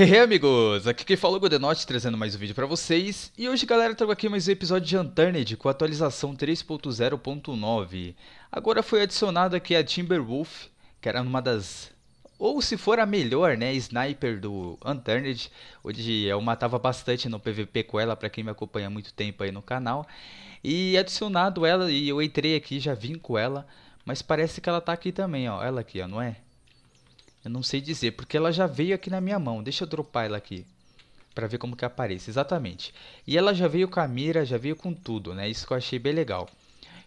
Hey amigos, aqui quem falou é Godenote trazendo mais um vídeo para vocês e hoje galera trago aqui mais um episódio de Unturned com a atualização 3.0.9 agora foi adicionado aqui a Timberwolf que era uma das ou se for a melhor né, sniper do Unturned onde eu matava bastante no PVP com ela para quem me acompanha há muito tempo aí no canal e adicionado ela e eu entrei aqui já vim com ela mas parece que ela tá aqui também ó, ela aqui ó, não é? Eu não sei dizer, porque ela já veio aqui na minha mão. Deixa eu dropar ela aqui para ver como que aparece, exatamente. E ela já veio com a mira, já veio com tudo, né? Isso que eu achei bem legal.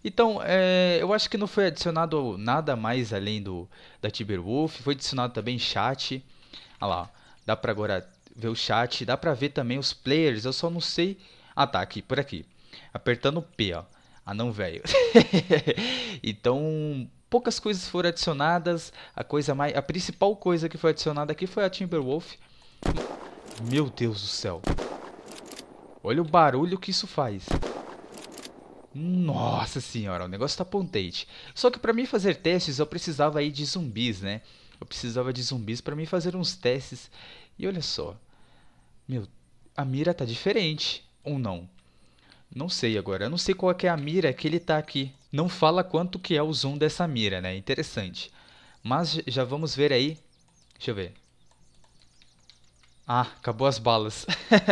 Então, é, eu acho que não foi adicionado nada mais além do da Tiberwolf. foi adicionado também chat. Olha lá, dá para agora ver o chat, dá para ver também os players, eu só não sei... Ah tá, aqui, por aqui. Apertando P, ó. Ah não, velho. então, poucas coisas foram adicionadas. A coisa mais, a principal coisa que foi adicionada aqui foi a Timberwolf. Meu Deus do céu. Olha o barulho que isso faz. Nossa senhora, o negócio tá pontente. Só que para mim fazer testes eu precisava aí de zumbis, né? Eu precisava de zumbis para mim fazer uns testes. E olha só. Meu, a mira tá diferente ou não? Não sei agora, eu não sei qual é, é a mira que ele tá aqui. Não fala quanto que é o zoom dessa mira, né? Interessante. Mas já vamos ver aí. Deixa eu ver. Ah, acabou as balas.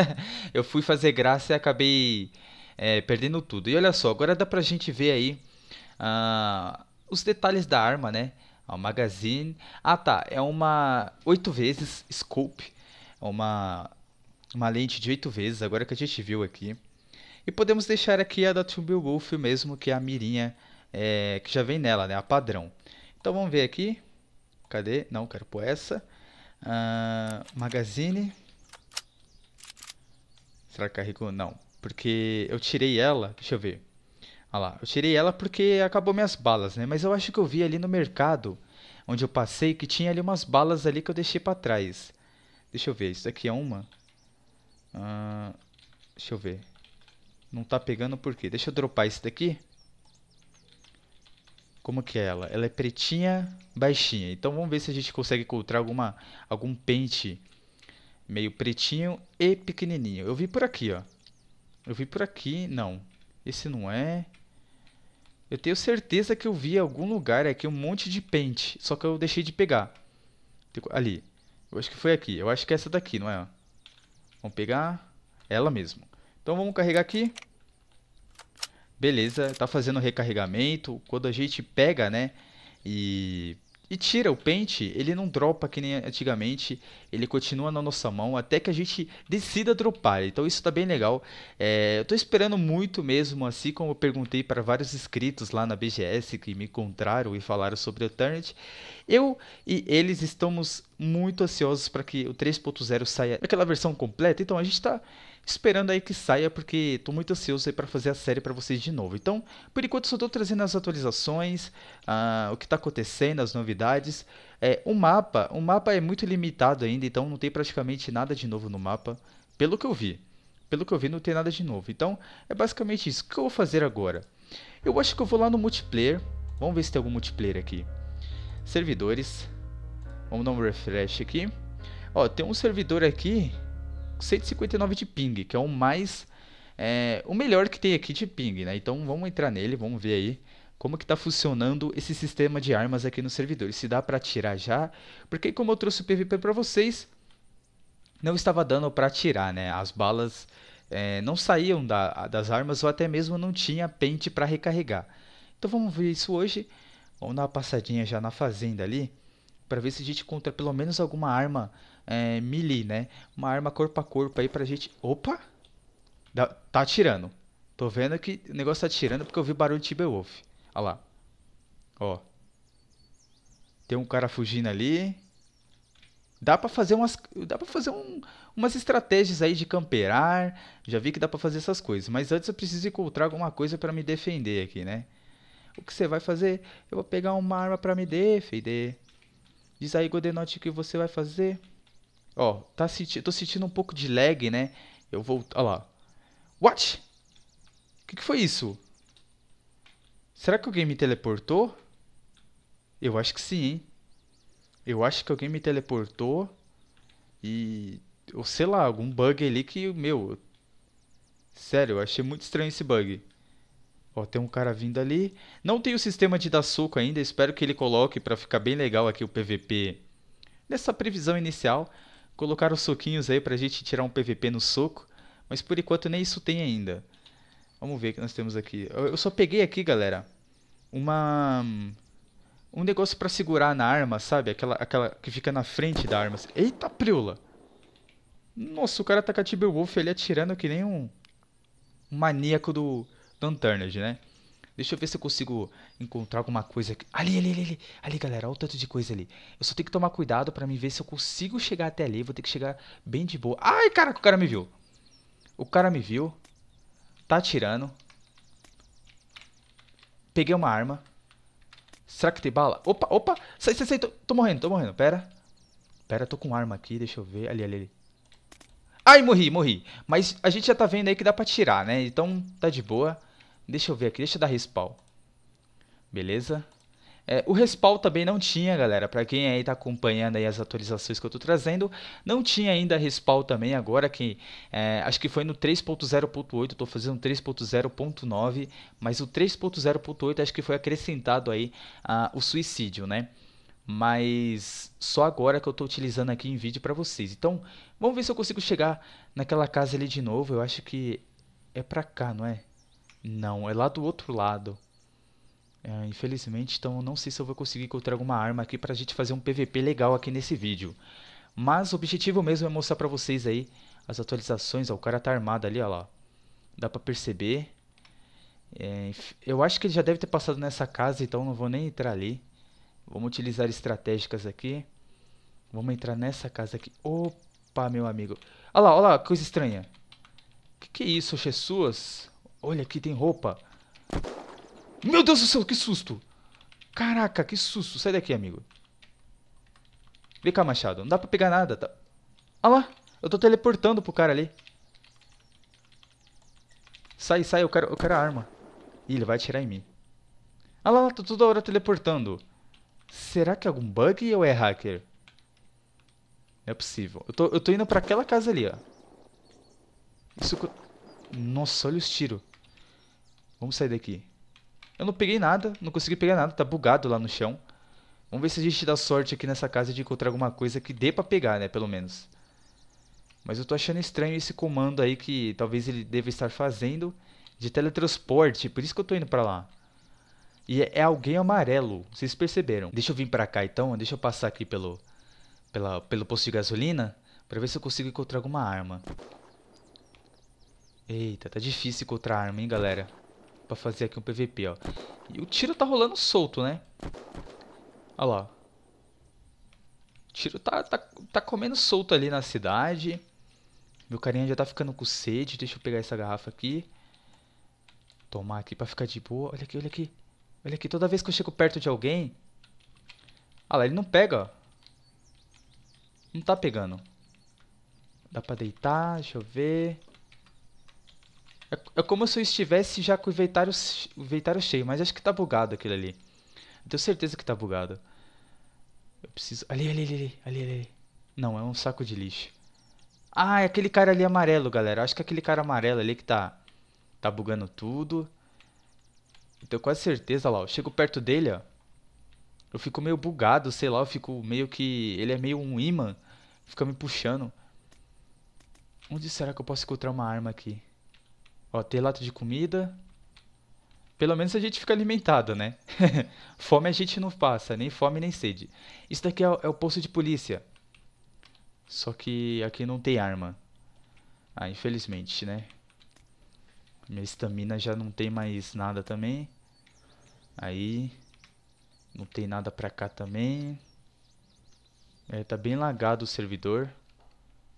eu fui fazer graça e acabei é, perdendo tudo. E olha só, agora dá pra gente ver aí ah, os detalhes da arma, né? o magazine. Ah tá, é uma 8 vezes scope. É uma, uma lente de 8 vezes, agora que a gente viu aqui. E podemos deixar aqui a da Tumble Wolf mesmo, que é a mirinha é, que já vem nela, né? A padrão. Então vamos ver aqui. Cadê? Não, quero pôr essa. Ah, magazine. Será que carregou? Não. Porque eu tirei ela. Deixa eu ver. Olha lá. Eu tirei ela porque acabou minhas balas, né? Mas eu acho que eu vi ali no mercado, onde eu passei, que tinha ali umas balas ali que eu deixei pra trás. Deixa eu ver. Isso daqui é uma. Ah, deixa eu ver. Não tá pegando por quê? Deixa eu dropar isso daqui. Como que é ela? Ela é pretinha, baixinha. Então vamos ver se a gente consegue encontrar alguma, algum pente meio pretinho e pequenininho. Eu vi por aqui, ó. Eu vi por aqui. Não. Esse não é. Eu tenho certeza que eu vi em algum lugar aqui um monte de pente. Só que eu deixei de pegar. Ali. Eu acho que foi aqui. Eu acho que é essa daqui, não é? Vamos pegar ela mesmo. Então vamos carregar aqui. Beleza, tá fazendo o recarregamento. Quando a gente pega, né, e, e tira o pente, ele não dropa que nem antigamente. Ele continua na nossa mão até que a gente decida dropar. Então isso tá bem legal. É, eu tô esperando muito mesmo, assim como eu perguntei para vários inscritos lá na BGS que me encontraram e falaram sobre o Ternet. Eu e eles estamos muito ansiosos para que o 3.0 saia aquela versão completa. Então a gente tá esperando aí que saia, porque estou muito ansioso para fazer a série para vocês de novo. Então, por enquanto só estou trazendo as atualizações, uh, o que está acontecendo, as novidades. É, o mapa, o mapa é muito limitado ainda, então não tem praticamente nada de novo no mapa, pelo que eu vi. Pelo que eu vi, não tem nada de novo. Então, é basicamente isso. O que eu vou fazer agora? Eu acho que eu vou lá no multiplayer. Vamos ver se tem algum multiplayer aqui. Servidores. Vamos dar um refresh aqui. Ó, tem um servidor aqui 159 de ping, que é o mais é, o melhor que tem aqui de ping, né? Então vamos entrar nele, vamos ver aí como que está funcionando esse sistema de armas aqui no servidor. Se dá para tirar já, porque como eu trouxe o PVP para vocês, não estava dando para tirar, né? As balas é, não saíam da, das armas ou até mesmo não tinha pente para recarregar. Então vamos ver isso hoje. Vamos dar uma passadinha já na fazenda ali para ver se a gente encontra pelo menos alguma arma é, melee, né? Uma arma corpo a corpo aí pra gente... Opa! Tá atirando. Tô vendo que o negócio tá atirando porque eu vi barulho de Beowulf. Olha lá. Ó. Tem um cara fugindo ali. Dá pra fazer umas... Dá pra fazer um... umas estratégias aí de camperar. Já vi que dá pra fazer essas coisas. Mas antes eu preciso encontrar alguma coisa pra me defender aqui, né? O que você vai fazer? Eu vou pegar uma arma pra me defender. Diz aí, Godenote, o que você vai fazer? Ó, tá senti tô sentindo um pouco de lag, né? Eu vou... Olha lá. What? O que, que foi isso? Será que alguém me teleportou? Eu acho que sim, hein? Eu acho que alguém me teleportou e... Ou sei lá, algum bug ali que, meu... Sério, eu achei muito estranho esse bug. Ó, tem um cara vindo ali. Não tem o sistema de dar soco ainda. Espero que ele coloque para ficar bem legal aqui o PVP. Nessa previsão inicial, colocar os soquinhos aí pra gente tirar um PVP no soco. Mas por enquanto nem isso tem ainda. Vamos ver o que nós temos aqui. Eu só peguei aqui, galera, uma... Um negócio para segurar na arma, sabe? Aquela, aquela que fica na frente da arma. Eita, priula! Nossa, o cara tá com a Wolf ali atirando que nem um... um maníaco do Lanternage, né? Deixa eu ver se eu consigo encontrar alguma coisa aqui. Ali, ali, ali, ali. Ali, galera, olha o tanto de coisa ali. Eu só tenho que tomar cuidado pra me ver se eu consigo chegar até ali. Vou ter que chegar bem de boa. Ai, cara, o cara me viu. O cara me viu. Tá atirando. Peguei uma arma. Será que tem bala? Opa, opa. Sai, sai, sai. Tô, tô morrendo, tô morrendo. Pera. Pera, tô com arma aqui. Deixa eu ver. Ali, ali, ali. Ai, morri, morri. Mas a gente já tá vendo aí que dá pra tirar, né? Então, tá de boa. Deixa eu ver aqui, deixa eu dar respawn. Beleza? É, o respawn também não tinha, galera. Para quem aí tá acompanhando aí as atualizações que eu tô trazendo, não tinha ainda respawn também agora que é, acho que foi no 3.0.8, tô fazendo 3.0.9, mas o 3.0.8 acho que foi acrescentado aí o suicídio, né? Mas só agora que eu tô utilizando aqui em vídeo para vocês. Então, vamos ver se eu consigo chegar naquela casa ali de novo. Eu acho que é para cá, não é? Não, é lá do outro lado. É, infelizmente, então não sei se eu vou conseguir encontrar alguma arma aqui pra gente fazer um PVP legal aqui nesse vídeo. Mas o objetivo mesmo é mostrar pra vocês aí as atualizações. Ó, o cara tá armado ali, ó lá. Dá pra perceber. É, eu acho que ele já deve ter passado nessa casa, então não vou nem entrar ali. Vamos utilizar estratégicas aqui. Vamos entrar nessa casa aqui. Opa, meu amigo. Olha lá, olha lá, coisa estranha. Que que é isso, Jesus? Olha, aqui tem roupa. Meu Deus do céu, que susto. Caraca, que susto. Sai daqui, amigo. Vem cá, machado. Não dá pra pegar nada. Tá... Ah lá. Eu tô teleportando pro cara ali. Sai, sai. Eu quero, eu quero a arma. Ih, ele vai atirar em mim. Olha ah lá, Tô toda hora teleportando. Será que é algum bug ou é hacker? Não é possível. Eu tô, eu tô indo pra aquela casa ali, ó. Isso... Nossa, olha os tiros. Vamos sair daqui. Eu não peguei nada, não consegui pegar nada, tá bugado lá no chão. Vamos ver se a gente dá sorte aqui nessa casa de encontrar alguma coisa que dê pra pegar, né, pelo menos. Mas eu tô achando estranho esse comando aí que talvez ele deva estar fazendo de teletransporte, por isso que eu tô indo pra lá. E é, é alguém amarelo, vocês perceberam. Deixa eu vir pra cá então, deixa eu passar aqui pelo, pela, pelo posto de gasolina pra ver se eu consigo encontrar alguma arma. Eita, tá difícil encontrar arma, hein, galera pra fazer aqui um PVP, ó. E o tiro tá rolando solto, né? Olha lá. O tiro tá, tá, tá comendo solto ali na cidade. Meu carinha já tá ficando com sede. Deixa eu pegar essa garrafa aqui. Tomar aqui pra ficar de boa. Olha aqui, olha aqui. Olha aqui, toda vez que eu chego perto de alguém... Olha lá, ele não pega, ó. Não tá pegando. Dá pra deitar, deixa eu ver. É, é como se eu estivesse já com o inventário, o inventário cheio, mas acho que tá bugado aquilo ali. Eu tenho certeza que tá bugado. Eu preciso... Ali, ali, ali, ali, ali. Não, é um saco de lixo. Ah, é aquele cara ali amarelo, galera. Acho que é aquele cara amarelo ali que tá... Tá bugando tudo. Então, eu tenho quase certeza, lá. Eu chego perto dele, ó. Eu fico meio bugado, sei lá. Eu fico meio que... Ele é meio um imã. Fica me puxando. Onde será que eu posso encontrar uma arma aqui? Ó, ter lata de comida. Pelo menos a gente fica alimentado, né? fome a gente não passa, nem fome nem sede. Isso daqui é, é o posto de polícia. Só que aqui não tem arma. Ah, infelizmente, né? Minha estamina já não tem mais nada também. Aí. Não tem nada pra cá também. É, tá bem lagado o servidor.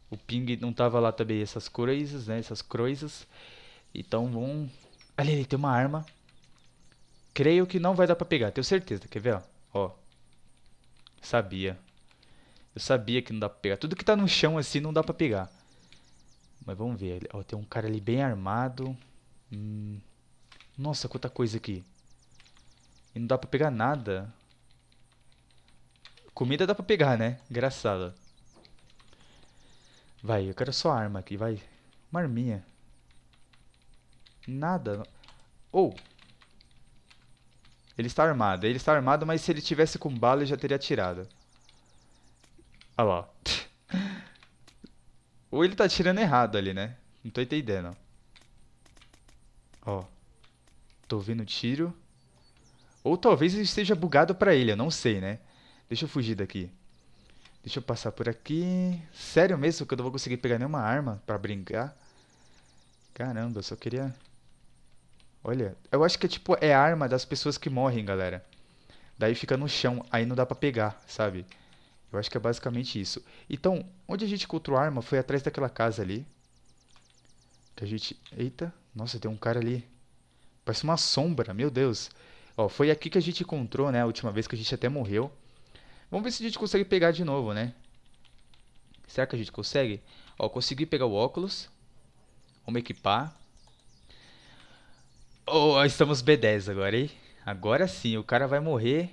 O ping não tava lá também essas coisas, né? Essas coisas. Então vamos... Ali, ali, tem uma arma. Creio que não vai dar pra pegar, tenho certeza. Quer ver, ó? Ó. Sabia. Eu sabia que não dá pra pegar. Tudo que tá no chão assim não dá pra pegar. Mas vamos ver. Ó, tem um cara ali bem armado. Hum. Nossa, quanta coisa aqui. E não dá pra pegar nada. Comida dá pra pegar, né? Engraçado. Vai, eu quero só arma aqui, vai. Uma arminha. Nada. Ou. Oh. Ele está armado. Ele está armado, mas se ele tivesse com bala, ele já teria atirado. Olha lá. Ou ele está atirando errado ali, né? Não estou entendendo. Ó. Tô vendo tiro. Ou talvez eu esteja bugado para ele, eu não sei, né? Deixa eu fugir daqui. Deixa eu passar por aqui. Sério mesmo que eu não vou conseguir pegar nenhuma arma para brincar? Caramba, eu só queria Olha, eu acho que é tipo, é arma das pessoas que morrem, galera. Daí fica no chão, aí não dá pra pegar, sabe? Eu acho que é basicamente isso. Então, onde a gente encontrou a arma foi atrás daquela casa ali. Que a gente... Eita, nossa, tem um cara ali. Parece uma sombra, meu Deus. Ó, foi aqui que a gente encontrou, né? A última vez que a gente até morreu. Vamos ver se a gente consegue pegar de novo, né? Será que a gente consegue? Ó, consegui pegar o óculos. Vamos equipar. Oh, estamos B10 agora, hein? Agora sim, o cara vai morrer.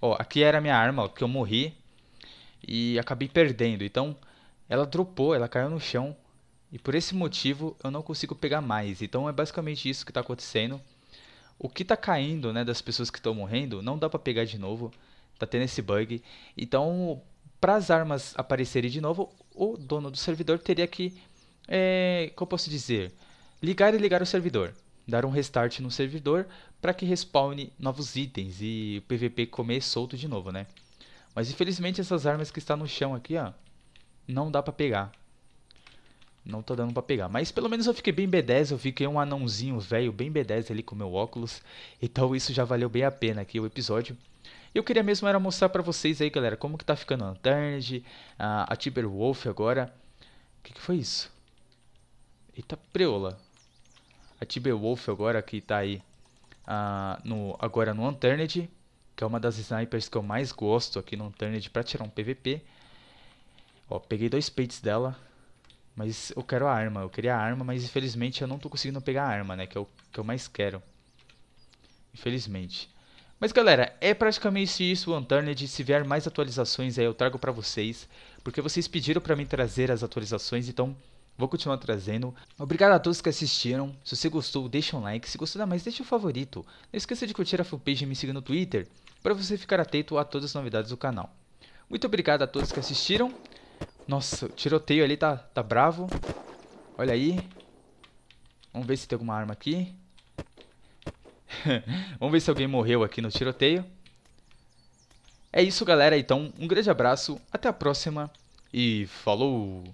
Ó, oh, aqui era a minha arma, ó, que eu morri. E acabei perdendo. Então, ela dropou, ela caiu no chão. E por esse motivo, eu não consigo pegar mais. Então, é basicamente isso que está acontecendo. O que está caindo, né, das pessoas que estão morrendo, não dá para pegar de novo. Tá tendo esse bug. Então, para as armas aparecerem de novo, o dono do servidor teria que... É, como eu posso dizer? Ligar e ligar o servidor dar um restart no servidor para que respawne novos itens e o PVP comer solto de novo, né? Mas infelizmente essas armas que está no chão aqui, ó, não dá para pegar. Não tô dando pra pegar. Mas pelo menos eu fiquei bem B10. Eu fiquei um anãozinho velho, bem B10 ali com meu óculos. Então isso já valeu bem a pena aqui o episódio. Eu queria mesmo era mostrar pra vocês aí, galera, como que tá ficando a Anternid, a, a Tiberwolf agora. O que, que foi isso? Eita preola a Wolf agora que tá aí uh, no, agora no Unturned, que é uma das snipers que eu mais gosto aqui no Unturned pra tirar um PVP. Ó, peguei dois peitos dela, mas eu quero a arma, eu queria a arma, mas infelizmente eu não tô conseguindo pegar a arma, né, que é o que eu mais quero. Infelizmente. Mas galera, é praticamente isso o Unturned, se vier mais atualizações aí eu trago pra vocês, porque vocês pediram pra mim trazer as atualizações, então Vou continuar trazendo. Obrigado a todos que assistiram. Se você gostou, deixa um like. Se gostou da mais, deixa o um favorito. Não esqueça de curtir a fanpage e me seguir no Twitter para você ficar atento a todas as novidades do canal. Muito obrigado a todos que assistiram. Nossa, o tiroteio ali tá, tá bravo. Olha aí. Vamos ver se tem alguma arma aqui. Vamos ver se alguém morreu aqui no tiroteio. É isso, galera. Então, um grande abraço. Até a próxima. E falou!